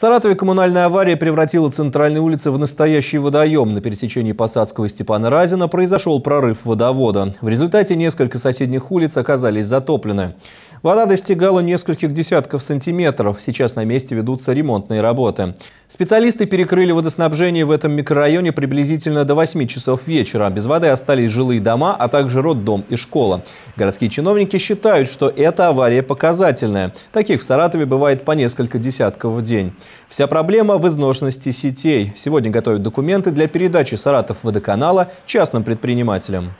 Саратове коммунальная авария превратила центральные улицы в настоящий водоем. На пересечении Посадского и Степана Разина произошел прорыв водовода. В результате несколько соседних улиц оказались затоплены. Вода достигала нескольких десятков сантиметров. Сейчас на месте ведутся ремонтные работы. Специалисты перекрыли водоснабжение в этом микрорайоне приблизительно до 8 часов вечера. Без воды остались жилые дома, а также роддом и школа. Городские чиновники считают, что эта авария показательная. Таких в Саратове бывает по несколько десятков в день. Вся проблема в изношенности сетей. Сегодня готовят документы для передачи Саратов водоканала частным предпринимателям.